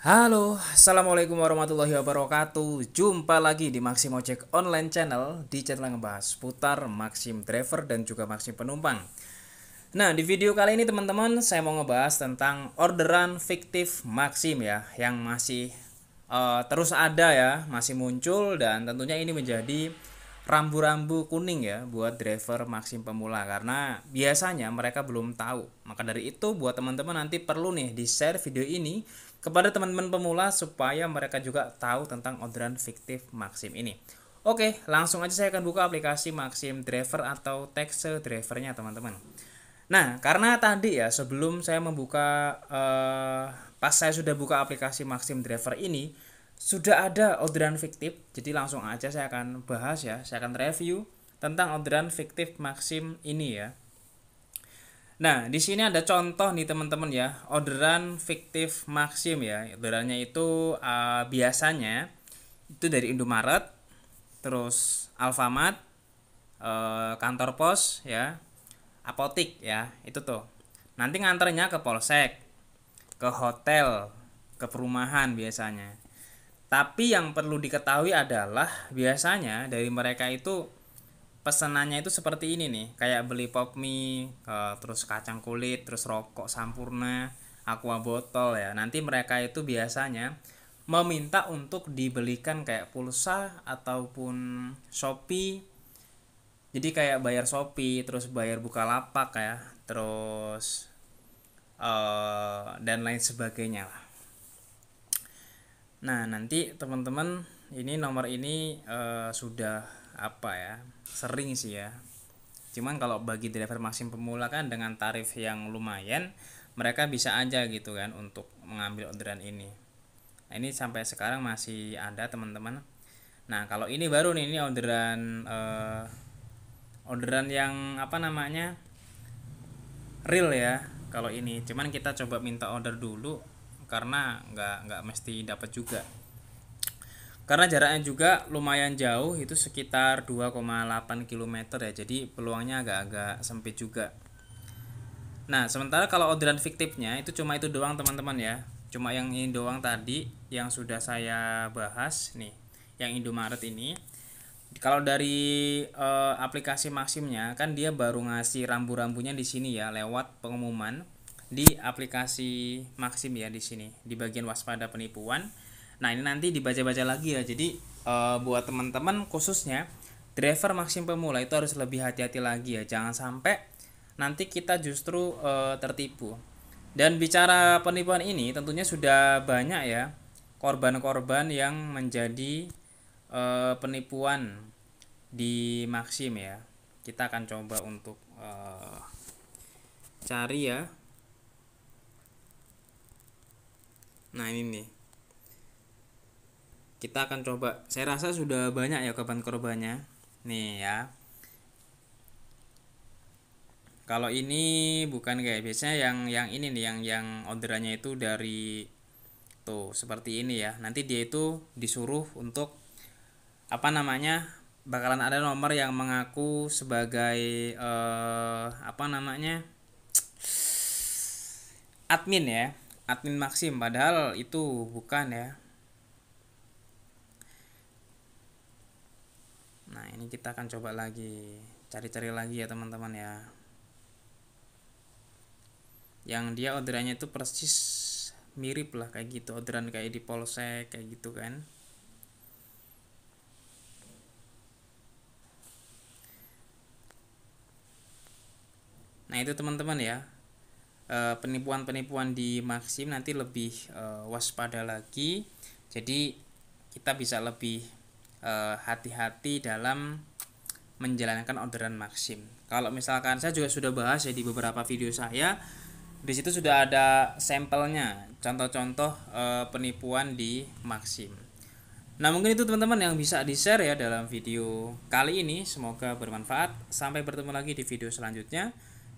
Halo, Assalamualaikum warahmatullahi wabarakatuh Jumpa lagi di Maxim Ojek Online Channel Di channel yang ngebahas putar Maxim Driver dan juga Maxim Penumpang Nah, di video kali ini teman-teman Saya mau ngebahas tentang orderan fiktif Maxim ya Yang masih uh, terus ada ya Masih muncul dan tentunya ini menjadi rambu-rambu kuning ya buat driver maksim pemula karena biasanya mereka belum tahu. Maka dari itu buat teman-teman nanti perlu nih di-share video ini kepada teman-teman pemula supaya mereka juga tahu tentang orderan fiktif maksim ini. Oke, langsung aja saya akan buka aplikasi Maxim Driver atau Texe Drivernya teman-teman. Nah, karena tadi ya sebelum saya membuka eh, pas saya sudah buka aplikasi Maxim Driver ini, sudah ada orderan fiktif, jadi langsung aja saya akan bahas ya, saya akan review tentang orderan fiktif maksim ini ya. Nah, di sini ada contoh nih teman-teman ya, orderan fiktif maksim ya. Orderannya itu uh, biasanya itu dari Indomaret, terus Alfamart, uh, kantor pos ya, apotik ya, itu tuh. Nanti nganternya ke polsek, ke hotel, ke perumahan biasanya tapi yang perlu diketahui adalah biasanya dari mereka itu pesenannya itu seperti ini nih, kayak beli pop mie, eh, terus kacang kulit, terus rokok sampurna, aqua botol ya. Nanti mereka itu biasanya meminta untuk dibelikan kayak pulsa ataupun Shopee. Jadi kayak bayar Shopee, terus bayar buka lapak ya, terus uh, dan lain sebagainya lah. Nah, nanti teman-teman ini nomor ini e, sudah apa ya? Sering sih ya. Cuman kalau bagi driver maksim pemula kan dengan tarif yang lumayan, mereka bisa aja gitu kan untuk mengambil orderan ini. Nah, ini sampai sekarang masih ada teman-teman. Nah, kalau ini baru nih ini orderan e, orderan yang apa namanya? real ya kalau ini. Cuman kita coba minta order dulu karena nggak nggak mesti dapat juga karena jaraknya juga lumayan jauh itu sekitar 2,8 km ya jadi peluangnya agak-agak sempit juga nah sementara kalau orderan fiktifnya itu cuma itu doang teman-teman ya cuma yang ini doang tadi yang sudah saya bahas nih yang Indomaret ini kalau dari e, aplikasi maksimnya kan dia baru ngasih rambu-rambunya di sini ya lewat pengumuman di aplikasi Maxim ya di sini di bagian waspada penipuan. Nah, ini nanti dibaca-baca lagi ya. Jadi e, buat teman-teman khususnya driver Maxim pemula itu harus lebih hati-hati lagi ya. Jangan sampai nanti kita justru e, tertipu. Dan bicara penipuan ini tentunya sudah banyak ya korban-korban yang menjadi e, penipuan di Maxim ya. Kita akan coba untuk e, cari ya nah ini nih kita akan coba saya rasa sudah banyak ya korban-korbannya nih ya kalau ini bukan kayak biasanya yang yang ini nih yang yang orderannya itu dari tuh seperti ini ya nanti dia itu disuruh untuk apa namanya bakalan ada nomor yang mengaku sebagai eh, apa namanya admin ya admin maksim, padahal itu bukan ya nah ini kita akan coba lagi cari-cari lagi ya teman-teman ya yang dia orderannya itu persis mirip lah kayak gitu orderan kayak di polsek kayak gitu kan nah itu teman-teman ya Eh, penipuan-penipuan di Maxim nanti lebih uh, waspada lagi. Jadi kita bisa lebih eh, hati-hati uh, dalam menjalankan orderan Maxim. Kalau misalkan saya juga sudah bahas ya di beberapa video saya, di situ sudah ada sampelnya, contoh-contoh uh, penipuan di Maxim. Nah, mungkin itu teman-teman yang bisa di-share ya dalam video kali ini. Semoga bermanfaat. Sampai bertemu lagi di video selanjutnya